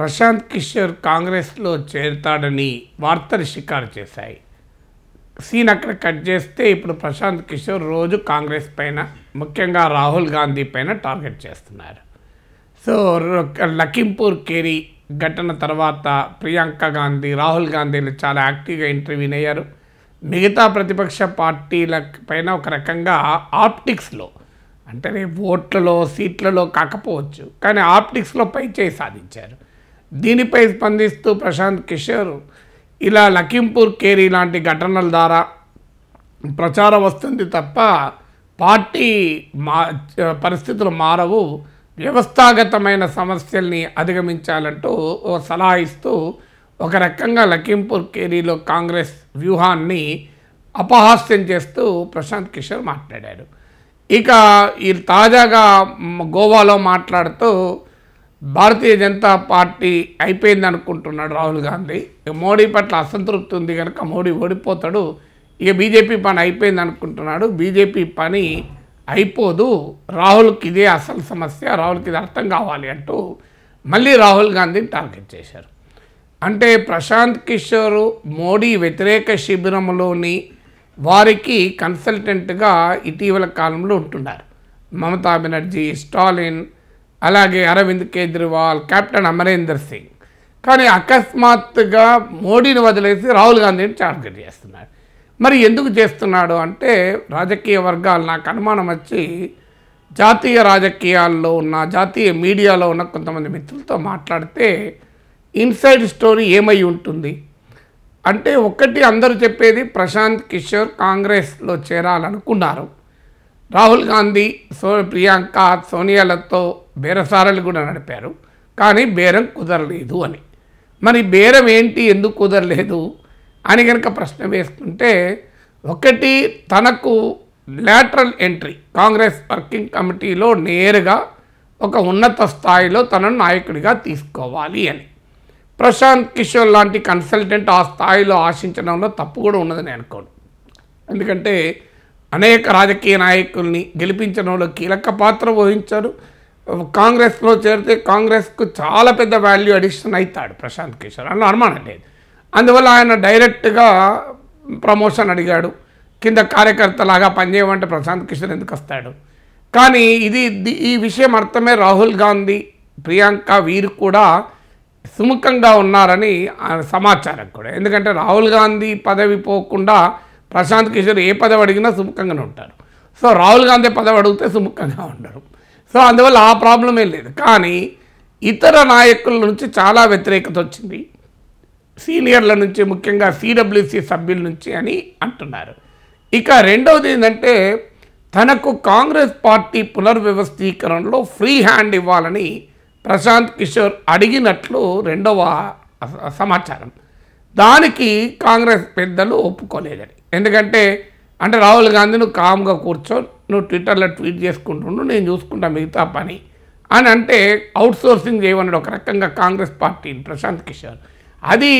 ప్రశాంత్ కిషోర్ కాంగ్రెస్లో చేరుతాడని వార్తలు షికారు చేశాయి సీన్ అక్కడ కట్ చేస్తే ఇప్పుడు ప్రశాంత్ కిషోర్ రోజు కాంగ్రెస్ పైన ముఖ్యంగా రాహుల్ గాంధీ పైన టార్గెట్ చేస్తున్నారు సో లఖింపూర్ కేరీ ఘటన తర్వాత ప్రియాంక గాంధీ రాహుల్ గాంధీలు చాలా యాక్టివ్గా ఇంటర్వ్యూ అయ్యారు మిగతా ప్రతిపక్ష పార్టీల పైన ఒక రకంగా ఆప్టిక్స్లో అంటే ఓట్లలో సీట్లలో కాకపోవచ్చు కానీ ఆప్టిక్స్లో పై చేయి సాధించారు దీనిపై స్పందిస్తూ ప్రశాంత్ కిషోర్ ఇలా లఖింపూర్ కేరీ లాంటి ఘటనల ద్వారా ప్రచారం వస్తుంది తప్ప పార్టీ మా పరిస్థితులు మారవు వ్యవస్థాగతమైన సమస్యల్ని అధిగమించాలంటూ ఓ సలహా ఇస్తూ ఒక రకంగా లఖింపూర్ కేరీలో కాంగ్రెస్ వ్యూహాన్ని అపహాస్యం చేస్తూ ప్రశాంత్ కిషోర్ మాట్లాడారు ఇక ఈ తాజాగా గోవాలో మాట్లాడుతూ భారతీయ జనతా పార్టీ అయిపోయింది అనుకుంటున్నాడు రాహుల్ గాంధీ మోడీ పట్ల అసంతృప్తి ఉంది కనుక మోడీ ఓడిపోతాడు ఇక బీజేపీ పని అయిపోయింది అనుకుంటున్నాడు బీజేపీ పని అయిపోదు రాహుల్కి ఇదే అసలు సమస్య రాహుల్కి ఇది అర్థం కావాలి అంటూ మళ్ళీ రాహుల్ గాంధీని టార్గెట్ చేశారు అంటే ప్రశాంత్ కిషోర్ మోడీ వ్యతిరేక శిబిరంలోని వారికి కన్సల్టెంట్గా ఇటీవల కాలంలో ఉంటున్నారు మమతా బెనర్జీ స్టాలిన్ అలాగే అరవింద్ కేజ్రీవాల్ కెప్టెన్ అమరేందర్ సింగ్ కానీ అకస్మాత్తుగా మోడీని వదిలేసి రాహుల్ గాంధీని టార్గెట్ చేస్తున్నాడు మరి ఎందుకు చేస్తున్నాడు అంటే రాజకీయ వర్గాలు నాకు అనుమానం వచ్చి జాతీయ రాజకీయాల్లో ఉన్న జాతీయ మీడియాలో ఉన్న కొంతమంది మిత్రులతో మాట్లాడితే ఇన్సైడ్ స్టోరీ ఏమై ఉంటుంది అంటే ఒకటి అందరూ చెప్పేది ప్రశాంత్ కిషోర్ కాంగ్రెస్లో చేరాలనుకున్నారు రాహుల్ గాంధీ సో ప్రియాంక సోనియాలతో బేరసారాలు కూడా నడిపారు కానీ బేరం కుదరలేదు అని మరి బేరం ఏంటి ఎందుకు కుదరలేదు అని కనుక ప్రశ్న వేసుకుంటే ఒకటి తనకు లేటరల్ ఎంట్రీ కాంగ్రెస్ వర్కింగ్ కమిటీలో నేరుగా ఒక ఉన్నత స్థాయిలో తనను నాయకుడిగా తీసుకోవాలి అని ప్రశాంత్ కిషోర్ లాంటి కన్సల్టెంట్ ఆ స్థాయిలో ఆశించడంలో తప్పు కూడా ఉన్నదని అనుకోను ఎందుకంటే అనేక రాజకీయ నాయకుల్ని గెలిపించడంలో కీలక పాత్ర వహించారు కాంగ్రెస్లో చేరితే కాంగ్రెస్కు చాలా పెద్ద వాల్యూ అడిషన్ అవుతాడు ప్రశాంత్ కిషోర్ అని అనుమానం లేదు అందువల్ల ఆయన డైరెక్ట్గా ప్రమోషన్ అడిగాడు కింద కార్యకర్తలాగా పనిచేయమంటే ప్రశాంత్ కిషోర్ ఎందుకు వస్తాడు కానీ ఇది ఈ విషయం అర్థమే రాహుల్ గాంధీ ప్రియాంక వీరు కూడా సుముఖంగా ఉన్నారని సమాచారం కూడా ఎందుకంటే రాహుల్ గాంధీ పదవి పోకుండా ప్రశాంత్ కిషోర్ ఏ పదవి అడిగినా సుముఖంగానే ఉంటారు సో రాహుల్ గాంధీ పదవి అడిగితే సుముఖంగా ఉండరు సో అందువల్ల ఆ ప్రాబ్లం ఏం లేదు కానీ ఇతర నాయకుల నుంచి చాలా వ్యతిరేకత వచ్చింది సీనియర్ల నుంచి ముఖ్యంగా సిడబ్ల్యూసి సభ్యుల నుంచి అని అంటున్నారు ఇక రెండవది ఏంటంటే తనకు కాంగ్రెస్ పార్టీ పునర్వ్యవస్థీకరణలో ఫ్రీ హ్యాండ్ ఇవ్వాలని ప్రశాంత్ కిషోర్ అడిగినట్లు రెండవ సమాచారం దానికి కాంగ్రెస్ పెద్దలు ఒప్పుకోలేదని ఎందుకంటే అంటే రాహుల్ గాంధీ నువ్వు కామ్గా కూర్చో నువ్వు ట్విట్టర్లో ట్వీట్ చేసుకుంటుండు నేను చూసుకుంటా మిగతా పని అని అంటే సోర్సింగ్ చేయమన్నాడు ఒక రకంగా కాంగ్రెస్ పార్టీ ప్రశాంత్ కిషోర్ అది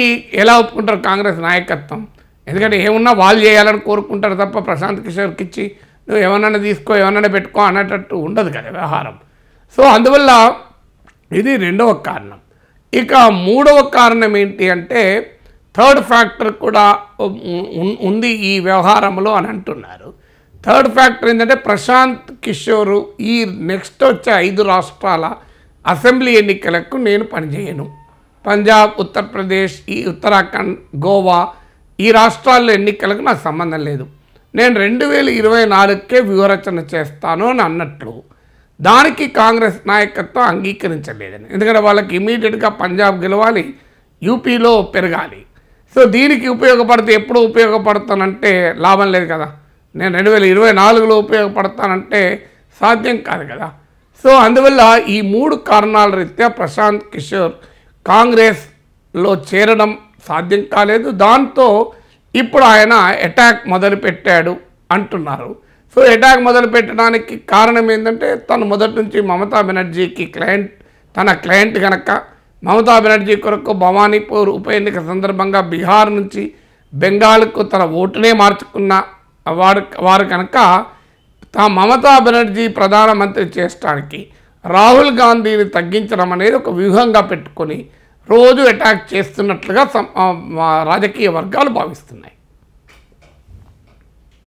ఎలా ఒప్పుకుంటారు కాంగ్రెస్ నాయకత్వం ఎందుకంటే ఏమున్నా వాళ్ళు చేయాలని కోరుకుంటారు తప్ప ప్రశాంత్ కిషోర్కి ఇచ్చి నువ్వు ఏమన్నా తీసుకో ఏమన్నా పెట్టుకో అనేటట్టు ఉండదు కదా వ్యవహారం సో అందువల్ల ఇది రెండవ కారణం ఇక మూడవ కారణం ఏంటి అంటే థర్డ్ ఫ్యాక్టర్ కూడా ఉంది ఈ వ్యవహారంలో అని అంటున్నారు థర్డ్ ఫ్యాక్టర్ ఏంటంటే ప్రశాంత్ కిషోరు ఈ నెక్స్ట్ వచ్చే ఐదు రాష్ట్రాల అసెంబ్లీ ఎన్నికలకు నేను పనిచేయను పంజాబ్ ఉత్తరప్రదేశ్ ఈ ఉత్తరాఖండ్ గోవా ఈ రాష్ట్రాల్లో ఎన్నికలకు నాకు సంబంధం లేదు నేను రెండు వేల ఇరవై నాలుగుకే వివరచన చేస్తాను అని అన్నట్లు దానికి కాంగ్రెస్ నాయకత్వం అంగీకరించలేదని ఎందుకంటే వాళ్ళకి ఇమీడియట్గా పంజాబ్ గెలవాలి యూపీలో పెరగాలి సో దీనికి ఉపయోగపడితే ఎప్పుడు ఉపయోగపడతానంటే లాభం లేదు కదా నేను రెండు వేల ఇరవై నాలుగులో ఉపయోగపడతానంటే సాధ్యం కాదు కదా సో అందువల్ల ఈ మూడు కారణాల రీత్యా ప్రశాంత్ కిషోర్ కాంగ్రెస్లో చేరడం సాధ్యం కాలేదు దాంతో ఇప్పుడు ఆయన అటాక్ మొదలుపెట్టాడు అంటున్నారు సో అటాక్ మొదలుపెట్టడానికి కారణం ఏంటంటే తను మొదటి నుంచి మమతా బెనర్జీకి క్లయింట్ తన క్లయింట్ కనుక మమతా బెనర్జీ కొరకు భవానీపూర్ ఉప ఎన్నిక సందర్భంగా బీహార్ నుంచి బెంగాల్కు తన ఓటునే మార్చుకున్న వారు వారు కనుక తా మమతా బెనర్జీ ప్రధానమంత్రి చేయడానికి రాహుల్ గాంధీని తగ్గించడం అనేది ఒక వ్యూహంగా పెట్టుకొని రోజు అటాక్ చేస్తున్నట్లుగా రాజకీయ వర్గాలు భావిస్తున్నాయి